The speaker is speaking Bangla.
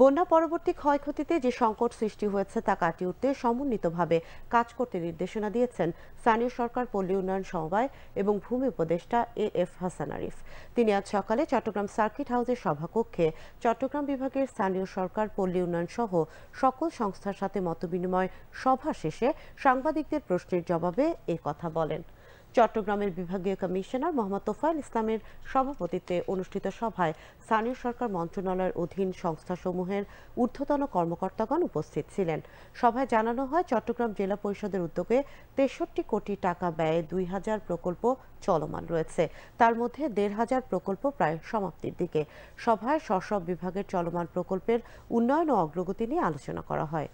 বন্যা পরবর্তী ক্ষয়ক্ষতিতে যে সংকট সৃষ্টি হয়েছে তা কাটিয়ে উঠতে সমন্বিতভাবে কাজ করতে নির্দেশনা দিয়েছেন স্থানীয় সরকার পল্লী উন্নয়ন সমবায় এবং ভূমি উপদেষ্টা এ এফ হাসান আরিফ তিনি আজ সকালে চট্টগ্রাম সার্কিট হাউসের সভাকক্ষে চট্টগ্রাম বিভাগের স্থানীয় সরকার পল্লী উন্নয়ন সহ সকল সংস্থার সাথে মতবিনিময় সভা শেষে সাংবাদিকদের প্রশ্নের জবাবে এ কথা বলেন চট্টগ্রামের বিভাগীয় কমিশনার মোহাম্মদ তোফাইল ইসলামের সভাপতিত্বে অনুষ্ঠিত সভায় স্থানীয় সরকার মন্ত্রণালয়ের অধীন সংস্থাসমূহের ঊর্ধ্বতন কর্মকর্তাগণ উপস্থিত ছিলেন সভায় জানানো হয় চট্টগ্রাম জেলা পরিষদের উদ্যোগে তেষট্টি কোটি টাকা ব্যয়ে দুই হাজার প্রকল্প চলমান রয়েছে তার মধ্যে দেড় হাজার প্রকল্প প্রায় সমাপ্তির দিকে সভায় সসব বিভাগের চলমান প্রকল্পের উন্নয়ন ও অগ্রগতি নিয়ে আলোচনা করা হয়